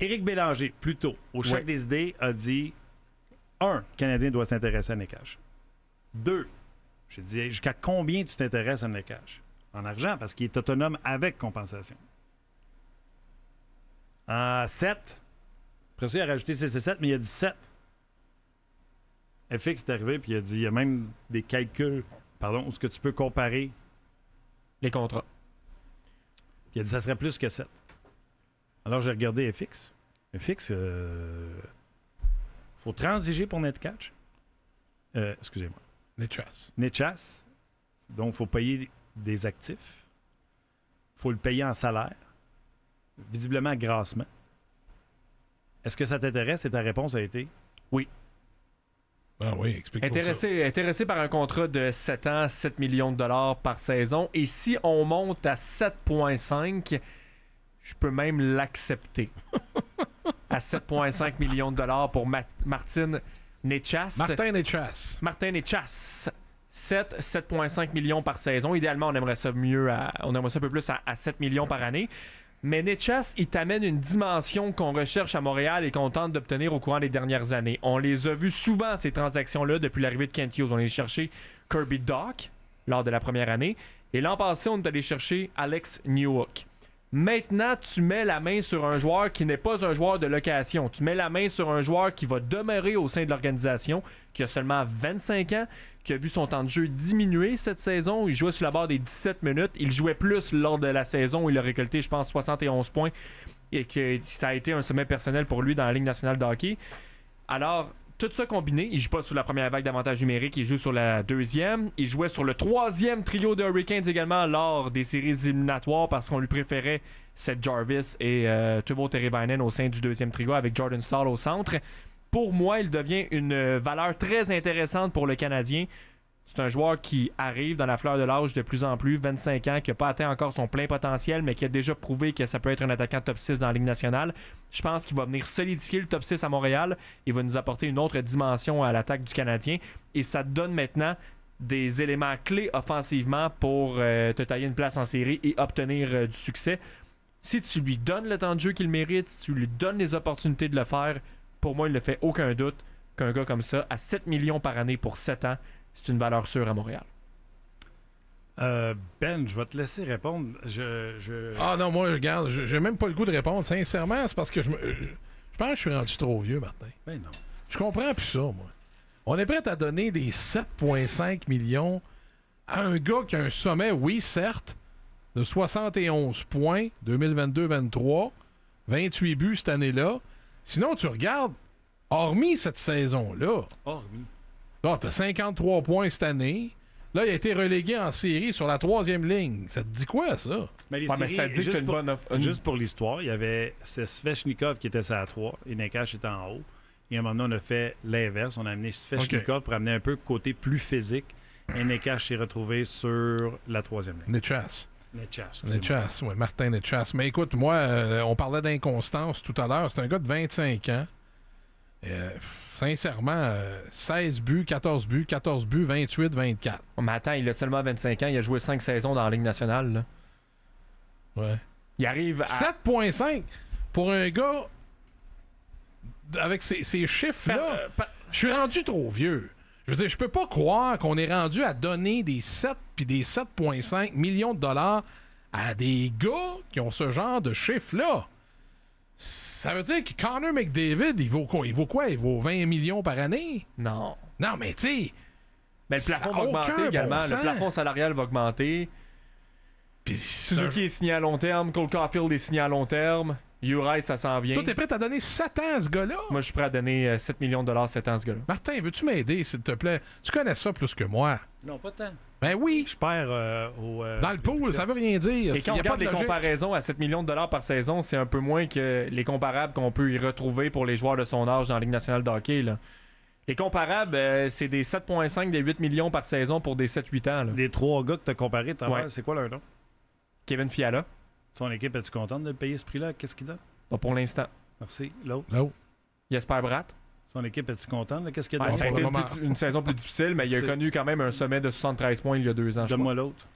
Éric Bélanger, plus tôt, au chef des idées, a dit un, le Canadien doit s'intéresser à l'écage. Deux, j'ai dit jusqu'à combien tu t'intéresses à l'écage? En argent, parce qu'il est autonome avec compensation. En 7, après ça, il a rajouté CC7, mais il a dit sept. FX est arrivé, puis il a dit il y a même des calculs, pardon, où ce que tu peux comparer les contrats. il a dit ça serait plus que 7. Alors j'ai regardé FX. FX, il euh, faut transiger pour Netcatch. Euh, excusez-moi. Netchas. Netchas. Donc, faut payer des actifs. faut le payer en salaire. Visiblement, grassement. Est-ce que ça t'intéresse? Et ta réponse a été oui. Ah oui, explique intéressé, ça. intéressé par un contrat de 7 ans, 7 millions de dollars par saison. Et si on monte à 7,5 je peux même l'accepter. à 7,5 millions de dollars pour Martin Nechas. Martin Nechas. Martin Nechas. 7, 7,5 millions par saison. Idéalement, on aimerait ça mieux, on aimerait ça un peu plus à, 7 millions par année. Mais Nechas, il t'amène une dimension qu'on recherche à Montréal et qu'on tente d'obtenir au courant des dernières années. On les a vus souvent, ces transactions-là, depuis l'arrivée de Kent Hughes. On les cherché Kirby Dock lors de la première année. Et l'an passé, on est allé chercher Alex Newhook. Maintenant, tu mets la main sur un joueur qui n'est pas un joueur de location. Tu mets la main sur un joueur qui va demeurer au sein de l'organisation, qui a seulement 25 ans, qui a vu son temps de jeu diminuer cette saison. Il jouait sur la barre des 17 minutes. Il jouait plus lors de la saison où il a récolté, je pense, 71 points et que ça a été un sommet personnel pour lui dans la Ligue nationale de hockey. Alors, tout ça combiné, il joue pas sur la première vague d'avantage numérique, il joue sur la deuxième. Il jouait sur le troisième trio de Hurricanes également lors des séries éliminatoires parce qu'on lui préférait Seth Jarvis et euh, Terry au sein du deuxième trio avec Jordan Stahl au centre. Pour moi, il devient une valeur très intéressante pour le Canadien. C'est un joueur qui arrive dans la fleur de l'âge de plus en plus, 25 ans, qui n'a pas atteint encore son plein potentiel, mais qui a déjà prouvé que ça peut être un attaquant top 6 dans la Ligue nationale. Je pense qu'il va venir solidifier le top 6 à Montréal. Il va nous apporter une autre dimension à l'attaque du Canadien. Et ça donne maintenant des éléments clés offensivement pour euh, te tailler une place en série et obtenir euh, du succès. Si tu lui donnes le temps de jeu qu'il mérite, si tu lui donnes les opportunités de le faire, pour moi, il ne fait aucun doute qu'un gars comme ça, à 7 millions par année pour 7 ans, c'est une valeur sûre à Montréal. Euh, ben, je vais te laisser répondre. Ah non, moi, je regarde, j'ai même pas le goût de répondre. Sincèrement, c'est parce que je, pense que je suis rendu trop vieux, Martin. Ben non. Je comprends plus ça, moi. On est prêt à donner des 7,5 millions à un gars qui a un sommet, oui, certes, de 71 points 2022-23, 28 buts cette année-là. Sinon, tu regardes, hormis cette saison-là, hormis. Donc, t'as 53 points cette année. Là, il a été relégué en série sur la troisième ligne. Ça te dit quoi, ça? Mais, les juste, pour, l'histoire, il y avait Sveshnikov qui était ça à 3 et Nekash était en haut. Et à un moment donné, on a fait l'inverse. On a amené Sveshnikov pour amener un peu côté plus physique. Et Nekash s'est retrouvé sur la troisième ligne. Nechas. Nechas. Nechas, oui, Martin Nechas. Mais écoute, moi, euh, on parlait d'inconstance tout à l'heure. C'est un gars de 25 ans. Euh, sincèrement, 16 euh, buts, 14 buts, 14 buts, 28, 24. mais attends, il a seulement 25 ans, il a joué 5 saisons dans la Ligue nationale. Ouais. Il arrive à. 7,5 pour un gars avec ces, chiffres-là. Euh, je suis rendu trop vieux. Je veux dire, je peux pas croire qu'on est rendu à donner des 7 puis des 7,5 millions de dollars à des gars qui ont ce genre de chiffres-là. Ça veut dire que Connor McDavid, il vaut quoi? Il vaut quoi? Il vaut 20 millions par année? Non. Non, mais tu sais. Mais le plafond va augmenter également. le plafond salarial va augmenter. Suzuki est signé à long terme. Cole Caulfield est signé à long terme. Uri, ça s'en vient. Toi, t'es prêt à donner 7 ans à ce gars-là? Moi, je suis prêt à donner 7 euh, millions de dollars 7 ans à ce gars-là. Martin, veux-tu m'aider, s'il te plaît? Tu connais ça plus que moi. Non, pas tant. Ben oui. Je perds euh, au. Euh, dans le pool, ça veut rien dire. Et quand on regarde les comparaisons à 7 millions de dollars par saison, c'est un peu moins que les comparables qu'on peut y retrouver pour les joueurs de son âge dans la Ligue nationale de Les comparables, euh, c'est des 7,5, des 8 millions par saison pour des 7-8 ans. Des trois gars que tu as comparés, c'est quoi leur nom Kevin Fiala. Son équipe, es-tu contente de payer ce prix-là Qu'est-ce qu'il donne Pas pour l'instant. Merci. L'autre. L'autre. Jesper Bratt. Ton équipe est-tu contente? Qu'est-ce qu'il y a de une, saison plus difficile, mais il a connu quand même un sommet de 73 points il y a deux ans. moi l'autre.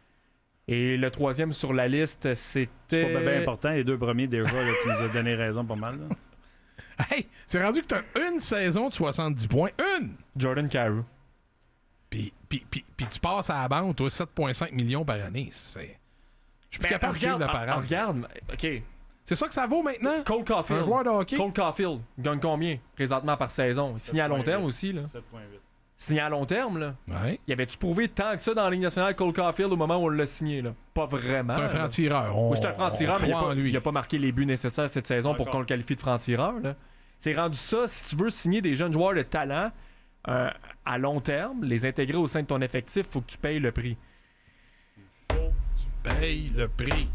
Et le troisième sur la liste, c'était. C'est pas bien important. Les deux premiers, déjà, tu as donné raison pas mal. Hey, c'est rendu que t'as une saison de 70 points. Une! Jordan Carew. Puis, puis, puis, tu passes à la banque, toi, 7,5 millions par année. C'est... Je suis plus ben, de Regarde, OK. C'est ça que ça vaut maintenant? Cole Caulfield. Un joueur de Cole Caulfield gagne combien présentement par saison? Il signe à long terme aussi. 7.8. Signé à long terme, là. Ouais. Y avait-tu prouvé tant que ça dans la Ligue nationale Cole Caulfield au moment où on l'a signé, là? Pas vraiment. C'est un franc-tireur. Oui, c'est un franc-tireur, mais il n'a pas, marqué les buts nécessaires cette saison pour qu'on le qualifie de franc-tireur, là. C'est rendu ça, si tu veux signer des jeunes joueurs de talent euh, à long terme, les intégrer au sein de ton effectif, faut que tu payes le prix. Il faut que tu payes le prix.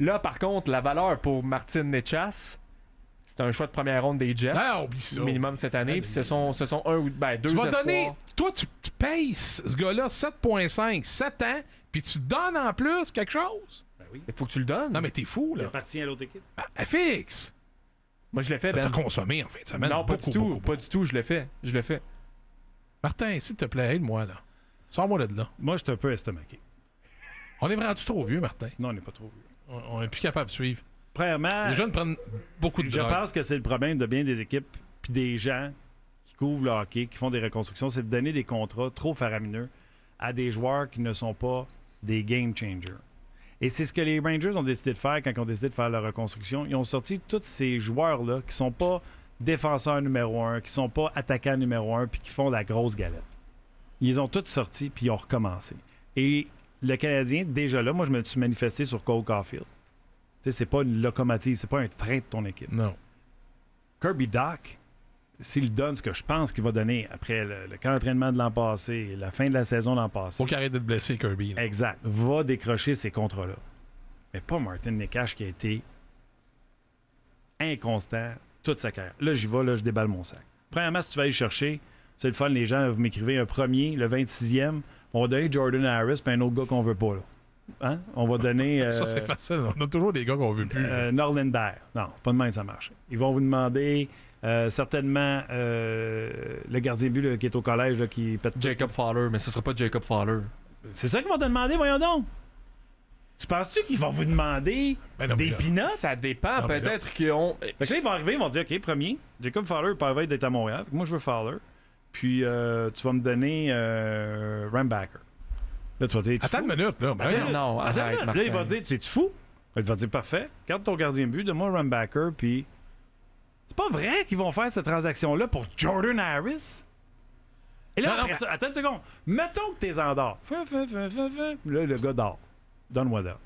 Là, par contre, la valeur pour Martin Nechas, c'est un choix de première ronde des Jets. Ah, Minimum cette année. ce sont, ce sont un ou ben, deux Tu vas donner. Toi, tu, payes ce gars-là 7,5, 7 ans, puis tu donnes en plus quelque chose. Ben oui. Il faut que tu le donnes. Non, mais t'es fou, là. Il appartient à l'autre équipe. Ben, ah, fixe. Moi, je l'ai fait. Ben. T'as consommé en fait. de semaine. Non, pas du tout. pas du tout. Je l'ai fait. Je l'ai fait. Martin, s'il te plaît, aide-moi, là. Sors-moi de là. Moi, je te peux peu On est vraiment trop vieux, Martin. Non, on n'est pas trop vieux on n'est plus capable de suivre. les jeunes prennent beaucoup de Je pense que c'est le problème de bien des équipes puis des gens qui couvrent le hockey, qui font des reconstructions, c'est de donner des contrats trop faramineux à des joueurs qui ne sont pas des game changers. Et c'est ce que les Rangers ont décidé de faire quand ils ont décidé de faire leur reconstruction. Ils ont sorti tous ces joueurs-là qui sont pas défenseurs numéro un, qui sont pas attaquants numéro un, puis qui font la grosse galette. Ils ont tous sorti, puis ils ont recommencé. Et le Canadien, déjà là, moi, je me suis manifesté sur Cole Caulfield. Tu c'est pas une locomotive, c'est pas un train de ton équipe. Non. Kirby Doc, s'il donne ce que je pense qu'il va donner après le, camp d'entraînement de l'an passé, la fin de la saison l'an passé. Faut qu'il arrête d'être blessé, Kirby. Exact. Va décrocher ces contrats-là. Mais pas Martin Nekash qui a été inconstant toute sa carrière. Là, j'y vais, là, je déballe mon sac. Premièrement, si tu vas aller chercher c'est le fun, les gens, vous m'écrivez un premier, le 26e. On va donner Jordan Harris, puis un autre gars qu'on veut pas. Là. Hein? On va donner. ça, c'est euh, facile. On a toujours des gars qu'on veut plus. Euh, Bear. Non, pas de main, ça marche. Ils vont vous demander euh, certainement euh, le gardien de but qui est au collège là, qui pète. Jacob Fowler, mais ce sera pas Jacob Fowler. C'est ça qu'ils vont te demander, voyons donc. Tu penses-tu qu'ils vont vous demander ben des pinots? Ça dépend, peut-être qu'ils ont. ils vont arriver, ils vont dire OK, premier, Jacob Fowler, il être d'être à Montréal. Moi, je veux Fowler puis euh, tu vas me donner euh, Rambacker. Là, tu vas dire. Attends une minute, là. Attends, ben, non, Attends, Là, il va dire Tu es fou Il va dire Parfait, garde ton gardien de but, donne-moi Rambacker, puis. C'est pas vrai qu'ils vont faire cette transaction-là pour Jordan Harris Et là, attends une seconde. Mettons que t'es en dehors. Là, le gars dort. Donne-moi d'or.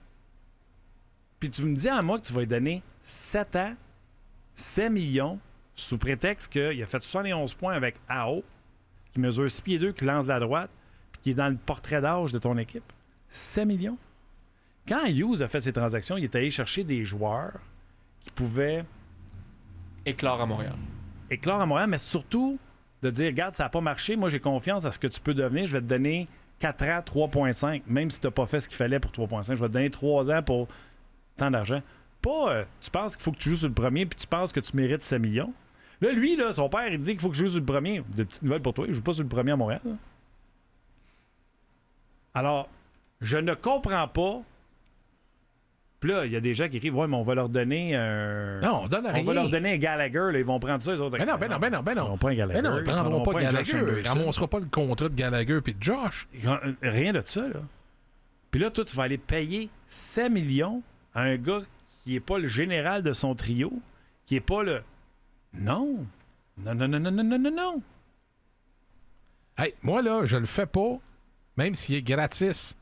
Puis tu me dis à moi que tu vas lui donner 7 ans, 7 millions, sous prétexte qu'il a fait 71 points avec AO qui mesure 6 pieds 2, qui lance de la droite, puis qui est dans le portrait d'âge de ton équipe? 7 millions. Quand Hughes a fait ses transactions, il est allé chercher des joueurs qui pouvaient. Éclore à Montréal. Éclore à Montréal, mais surtout de dire regarde, ça n'a pas marché, moi j'ai confiance à ce que tu peux devenir, je vais te donner 4 ans, 3,5, même si tu n'as pas fait ce qu'il fallait pour 3,5, je vais te donner 3 ans pour tant d'argent. Pas euh, tu penses qu'il faut que tu joues sur le premier, puis tu penses que tu mérites 7 millions. Là, lui, là, son père, il dit qu'il faut que je joue sur le premier. De petites nouvelles pour toi, il joue pas sur le premier à Montréal. Alors, je ne comprends pas. Puis là, il y a des gens qui écrivent Ouais, mais on va leur donner un. Non, on donne à On va leur donner un Gallagher, ils vont prendre ça, les autres. Mais non, ben non, ben non, ben non. Ils pas un Gallagher. Mais non, ils prendront pas, Gallagher. Ils ramassera pas le contrat de Gallagher puis de Josh. Rien de ça, là. Puis là, toi, tu vas aller payer 7 millions à un gars qui n'est pas le général de son trio, qui n'est pas le non. Non, non, non, non, non, non, non, Hey, moi, là, je le fais pas, même s'il est gratis.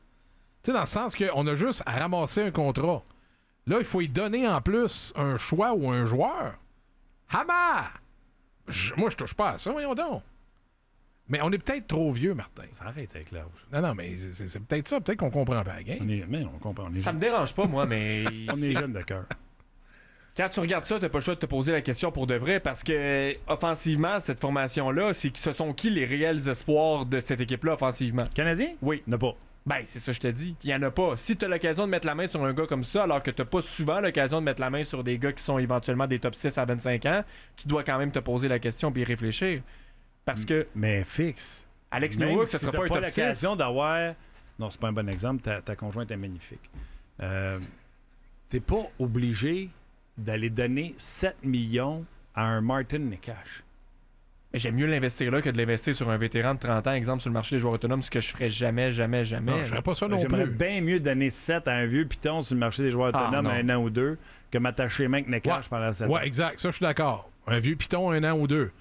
Tu sais, dans le sens qu'on a juste à ramasser un contrat. Là, il faut y donner en plus un choix ou un joueur. Hammer! moi, je touche pas à ça, voyons donc. Mais on est peut-être trop vieux, Martin. Ça arrête avec l'âge. Non, non, mais c'est peut-être ça. Peut-être qu'on comprend pas la mais on comprend. ça me dérange pas, moi, mais. on est jeune de cœur. Quand tu regardes ça, t'as pas le choix de te poser la question pour de vrai parce que offensivement, cette formation-là, c'est ce sont qui les réels espoirs de cette équipe-là offensivement? Canadien? Oui. n'a pas. Ben, c'est ça, que je te dis. Il y en a pas. Si tu as l'occasion de mettre la main sur un gars comme ça, alors que tu pas souvent l'occasion de mettre la main sur des gars qui sont éventuellement des top 6 à 25 ans, tu dois quand même te poser la question puis réfléchir. Parce que. Mais fixe. Alex Newhook, ce ne sera pas un top l'occasion d'avoir. Non, c'est pas un bon exemple. Ta, conjointe est magnifique. Euh, T'es pas obligé d'aller donner 7 millions à un Martin Nekash. J'aime mieux l'investir là que de l'investir sur un vétéran de 30 ans, exemple sur le marché des joueurs autonomes, ce que je ferais jamais, jamais, jamais. je ferais pas ça non plus. J'aimerais bien mieux donner 7 à un vieux piton sur le marché des joueurs ah, autonomes à un an ou deux que m'attacher mec Nekash pendant 7 ans. Oui, exact. Ça, je suis d'accord. Un vieux piton, un an ou deux.